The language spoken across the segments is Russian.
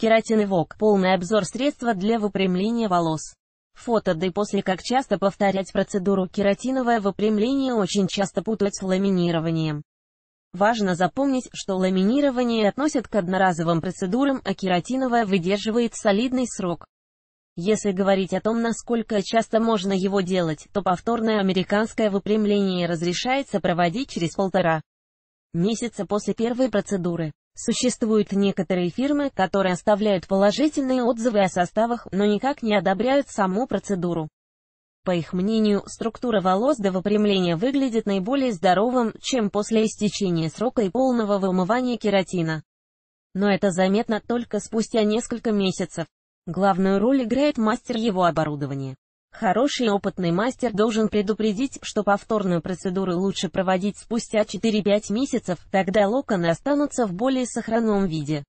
Кератин и Вок. Полный обзор средства для выпрямления волос. Фото да и после как часто повторять процедуру кератиновое выпрямление очень часто путают с ламинированием. Важно запомнить, что ламинирование относят к одноразовым процедурам, а кератиновое выдерживает солидный срок. Если говорить о том, насколько часто можно его делать, то повторное американское выпрямление разрешается проводить через полтора месяца после первой процедуры. Существуют некоторые фирмы, которые оставляют положительные отзывы о составах, но никак не одобряют саму процедуру. По их мнению, структура волос до выпрямления выглядит наиболее здоровым, чем после истечения срока и полного вымывания кератина. Но это заметно только спустя несколько месяцев. Главную роль играет мастер его оборудования. Хороший и опытный мастер должен предупредить, что повторную процедуру лучше проводить спустя 4-5 месяцев, тогда локоны останутся в более сохранном виде.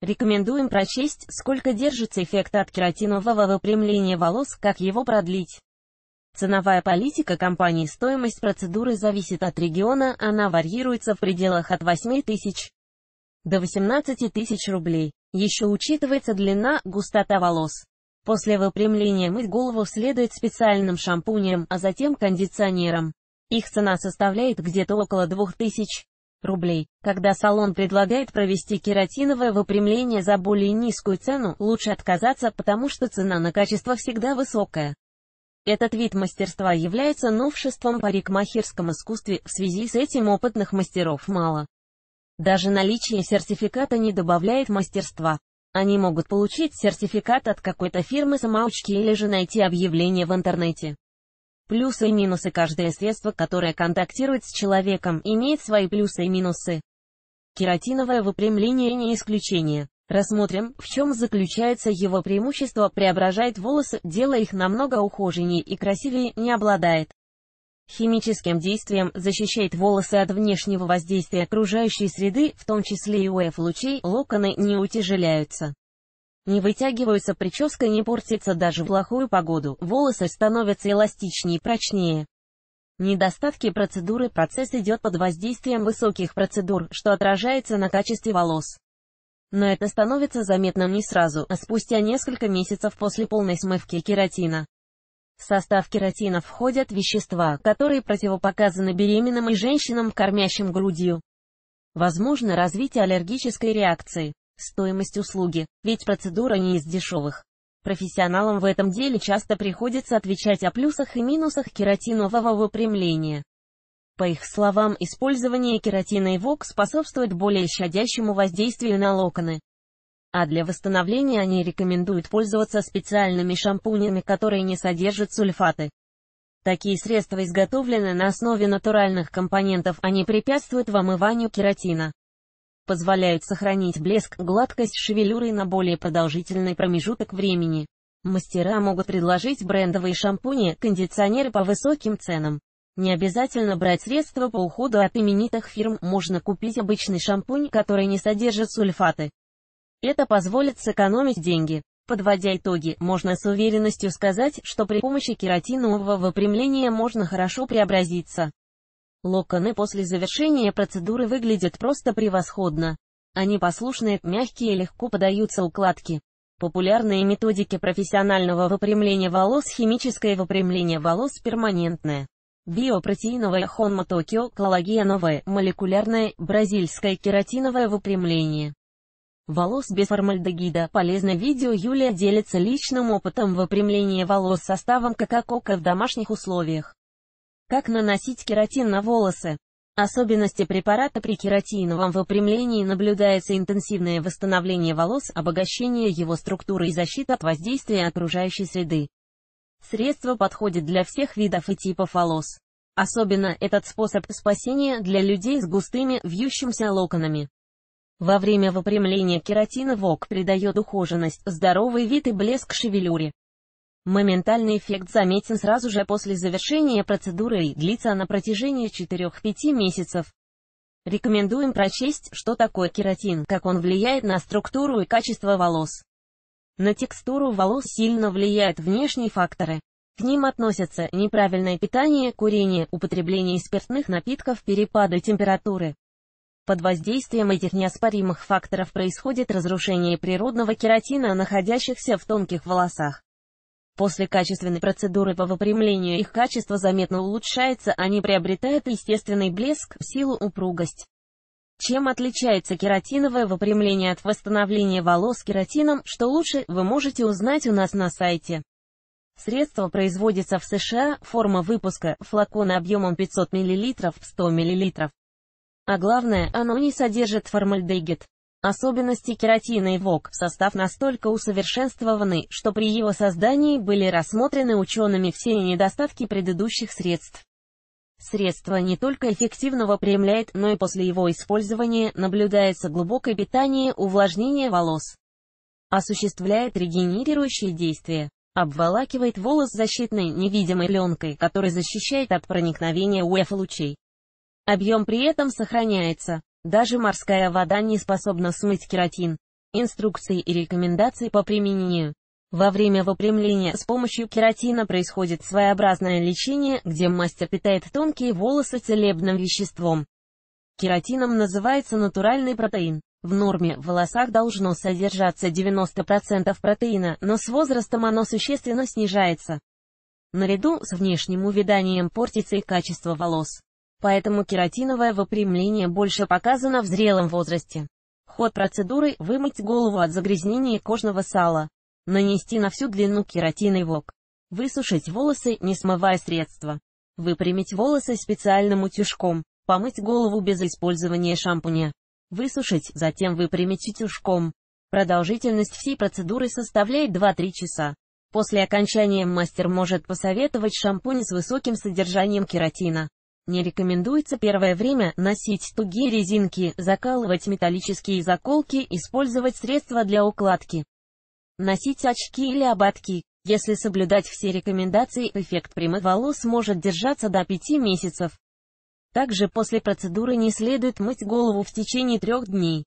Рекомендуем прочесть, сколько держится эффект от кератинового выпрямления волос, как его продлить. Ценовая политика компании стоимость процедуры зависит от региона, она варьируется в пределах от 8 тысяч до 18 тысяч рублей. Еще учитывается длина, густота волос. После выпрямления мыть голову следует специальным шампунем, а затем кондиционером. Их цена составляет где-то около 2000 рублей. Когда салон предлагает провести кератиновое выпрямление за более низкую цену, лучше отказаться, потому что цена на качество всегда высокая. Этот вид мастерства является новшеством в парикмахерском искусстве, в связи с этим опытных мастеров мало. Даже наличие сертификата не добавляет мастерства. Они могут получить сертификат от какой-то фирмы самоучки или же найти объявление в интернете. Плюсы и минусы Каждое средство, которое контактирует с человеком, имеет свои плюсы и минусы. Кератиновое выпрямление не исключение. Рассмотрим, в чем заключается его преимущество, преображает волосы, делая их намного ухоженнее и красивее, не обладает Химическим действием защищает волосы от внешнего воздействия окружающей среды, в том числе и УФ-лучей, локоны не утяжеляются. Не вытягиваются прическа не портится даже в плохую погоду, волосы становятся эластичнее и прочнее. Недостатки процедуры процесс идет под воздействием высоких процедур, что отражается на качестве волос. Но это становится заметным не сразу, а спустя несколько месяцев после полной смывки кератина. В состав кератина входят вещества, которые противопоказаны беременным и женщинам, кормящим грудью. Возможно развитие аллергической реакции. Стоимость услуги, ведь процедура не из дешевых. Профессионалам в этом деле часто приходится отвечать о плюсах и минусах кератинового выпрямления. По их словам, использование кератина и ВОК способствует более щадящему воздействию на локоны, а для восстановления они рекомендуют пользоваться специальными шампунями, которые не содержат сульфаты. Такие средства изготовлены на основе натуральных компонентов, они препятствуют вымыванию кератина. Позволяют сохранить блеск, гладкость шевелюры на более продолжительный промежуток времени. Мастера могут предложить брендовые шампуни, кондиционеры по высоким ценам. Не обязательно брать средства по уходу от именитых фирм, можно купить обычный шампунь, который не содержит сульфаты. Это позволит сэкономить деньги. Подводя итоги, можно с уверенностью сказать, что при помощи кератинового выпрямления можно хорошо преобразиться. Локоны после завершения процедуры выглядят просто превосходно. Они послушные, мягкие и легко подаются укладке. Популярные методики профессионального выпрямления волос Химическое выпрямление волос перманентное. Биопротеиновое Хонма коллагеновое, молекулярное, бразильское кератиновое выпрямление волос без формальдегида. Полезное видео Юлия делится личным опытом выпрямления волос составом какакока в домашних условиях. Как наносить кератин на волосы? Особенности препарата при кератиновом выпрямлении наблюдается интенсивное восстановление волос, обогащение его структуры и защита от воздействия окружающей среды. Средство подходит для всех видов и типов волос. Особенно этот способ спасения для людей с густыми, вьющимся локонами. Во время выпрямления кератина вок придает ухоженность, здоровый вид и блеск шевелюре. Моментальный эффект заметен сразу же после завершения процедуры и длится на протяжении 4-5 месяцев. Рекомендуем прочесть, что такое кератин, как он влияет на структуру и качество волос. На текстуру волос сильно влияют внешние факторы. К ним относятся неправильное питание, курение, употребление спиртных напитков, перепады температуры, под воздействием этих неоспоримых факторов происходит разрушение природного кератина, находящихся в тонких волосах. После качественной процедуры по выпрямлению их качество заметно улучшается, они приобретают естественный блеск, силу, упругость. Чем отличается кератиновое выпрямление от восстановления волос кератином, что лучше, вы можете узнать у нас на сайте. Средство производится в США, форма выпуска, флаконы объемом 500 мл, 100 мл. А главное, оно не содержит формальдегид. Особенности кератина и ВОК в состав настолько усовершенствованы, что при его создании были рассмотрены учеными все недостатки предыдущих средств. Средство не только эффективно выпрямляет, но и после его использования наблюдается глубокое питание, увлажнение волос. Осуществляет регенерирующие действия. Обволакивает волос защитной невидимой пленкой, которая защищает от проникновения УФ-лучей. Объем при этом сохраняется. Даже морская вода не способна смыть кератин. Инструкции и рекомендации по применению. Во время выпрямления с помощью кератина происходит своеобразное лечение, где мастер питает тонкие волосы целебным веществом. Кератином называется натуральный протеин. В норме в волосах должно содержаться 90% протеина, но с возрастом оно существенно снижается. Наряду с внешним увяданием портится и качество волос поэтому кератиновое выпрямление больше показано в зрелом возрасте. Ход процедуры – вымыть голову от загрязнения кожного сала, нанести на всю длину кератиновый вок, высушить волосы, не смывая средства, выпрямить волосы специальным утюжком, помыть голову без использования шампуня, высушить, затем выпрямить утюжком. Продолжительность всей процедуры составляет 2-3 часа. После окончания мастер может посоветовать шампунь с высоким содержанием кератина. Не рекомендуется первое время носить тугие резинки, закалывать металлические заколки, использовать средства для укладки. Носить очки или ободки. Если соблюдать все рекомендации, эффект прямых волос может держаться до 5 месяцев. Также после процедуры не следует мыть голову в течение трех дней.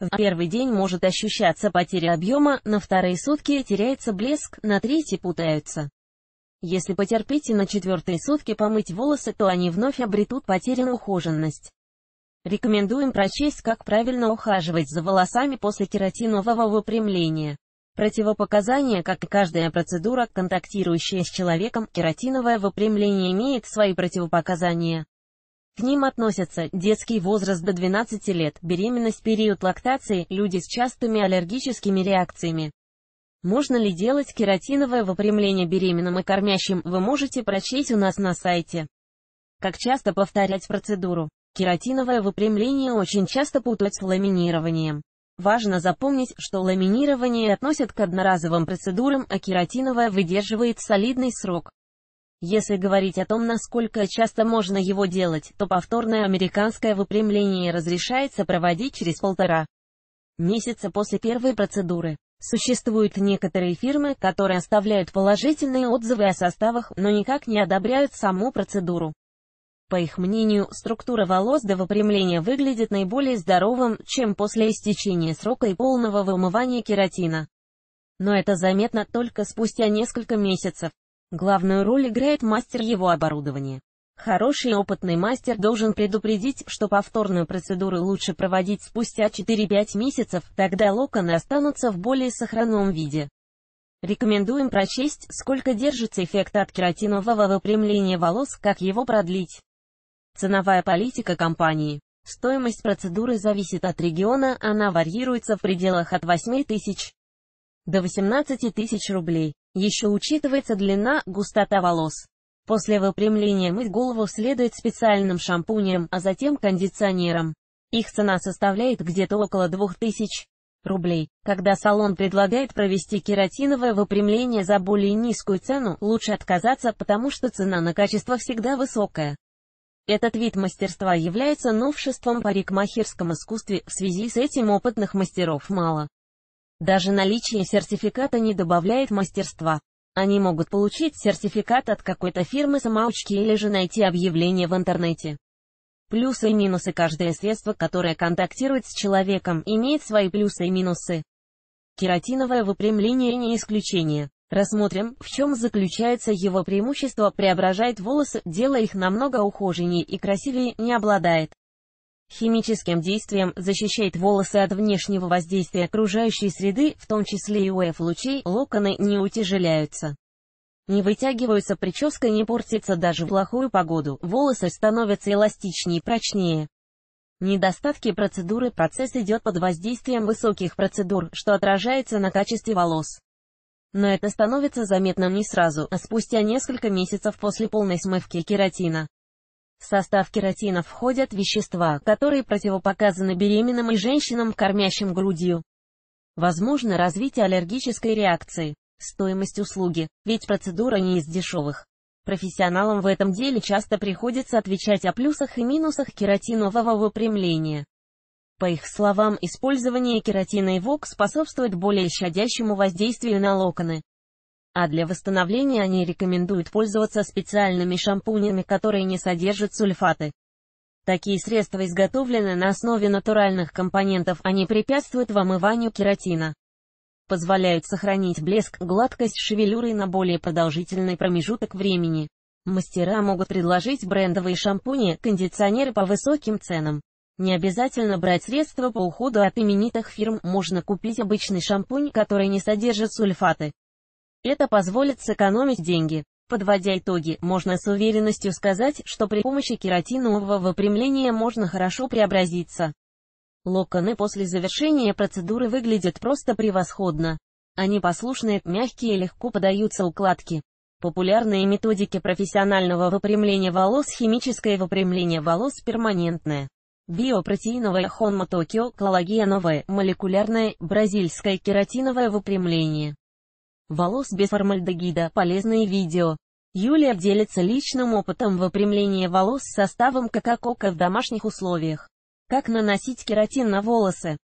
В первый день может ощущаться потеря объема, на вторые сутки теряется блеск, на третий путаются. Если потерпите на четвертые сутки помыть волосы, то они вновь обретут потерянную ухоженность. Рекомендуем прочесть, как правильно ухаживать за волосами после кератинового выпрямления. Противопоказания, как и каждая процедура, контактирующая с человеком, кератиновое выпрямление имеет свои противопоказания. К ним относятся детский возраст до 12 лет, беременность, период лактации, люди с частыми аллергическими реакциями, можно ли делать кератиновое выпрямление беременным и кормящим, вы можете прочесть у нас на сайте. Как часто повторять процедуру? Кератиновое выпрямление очень часто путают с ламинированием. Важно запомнить, что ламинирование относят к одноразовым процедурам, а кератиновое выдерживает солидный срок. Если говорить о том, насколько часто можно его делать, то повторное американское выпрямление разрешается проводить через полтора месяца после первой процедуры. Существуют некоторые фирмы, которые оставляют положительные отзывы о составах, но никак не одобряют саму процедуру. По их мнению, структура волос до выпрямления выглядит наиболее здоровым, чем после истечения срока и полного вымывания кератина. Но это заметно только спустя несколько месяцев. Главную роль играет мастер его оборудования. Хороший опытный мастер должен предупредить, что повторную процедуру лучше проводить спустя 4-5 месяцев, тогда локоны останутся в более сохранном виде. Рекомендуем прочесть, сколько держится эффект от кератинового выпрямления волос, как его продлить. Ценовая политика компании. Стоимость процедуры зависит от региона, она варьируется в пределах от 8 тысяч до 18 тысяч рублей. Еще учитывается длина, густота волос. После выпрямления мыть голову следует специальным шампунем, а затем кондиционером. Их цена составляет где-то около 2000 рублей. Когда салон предлагает провести кератиновое выпрямление за более низкую цену, лучше отказаться, потому что цена на качество всегда высокая. Этот вид мастерства является новшеством в парикмахерском искусстве, в связи с этим опытных мастеров мало. Даже наличие сертификата не добавляет мастерства. Они могут получить сертификат от какой-то фирмы самоучки или же найти объявление в интернете. Плюсы и минусы Каждое средство, которое контактирует с человеком, имеет свои плюсы и минусы. Кератиновое выпрямление не исключение. Рассмотрим, в чем заключается его преимущество, преображает волосы, делая их намного ухоженнее и красивее, не обладает Химическим действием защищает волосы от внешнего воздействия окружающей среды, в том числе и УФ-лучей, локоны не утяжеляются. Не вытягиваются прическа не портится даже в плохую погоду, волосы становятся эластичнее и прочнее. Недостатки процедуры процесс идет под воздействием высоких процедур, что отражается на качестве волос. Но это становится заметным не сразу, а спустя несколько месяцев после полной смывки кератина. В состав кератина входят вещества, которые противопоказаны беременным и женщинам, кормящим грудью. Возможно развитие аллергической реакции. Стоимость услуги, ведь процедура не из дешевых. Профессионалам в этом деле часто приходится отвечать о плюсах и минусах кератинового выпрямления. По их словам, использование кератина и ВОК способствует более щадящему воздействию на локоны а для восстановления они рекомендуют пользоваться специальными шампунями, которые не содержат сульфаты. Такие средства изготовлены на основе натуральных компонентов, они препятствуют вымыванию кератина позволяют сохранить блеск, гладкость шевелюры на более продолжительный промежуток времени. Мастера могут предложить брендовые шампуни, кондиционеры по высоким ценам. Не обязательно брать средства по уходу от именитых фирм, можно купить обычный шампунь, который не содержит сульфаты. Это позволит сэкономить деньги. Подводя итоги, можно с уверенностью сказать, что при помощи кератинового выпрямления можно хорошо преобразиться. Локоны после завершения процедуры выглядят просто превосходно. Они послушные, мягкие и легко подаются укладке. Популярные методики профессионального выпрямления волос Химическое выпрямление волос перманентное. Биопротеиновое хонмотокио, коллагеновое, молекулярное, бразильское кератиновое выпрямление волос без формальдегида, полезные видео. Юлия делится личным опытом выпрямления волос составом кака-кока в домашних условиях. Как наносить кератин на волосы?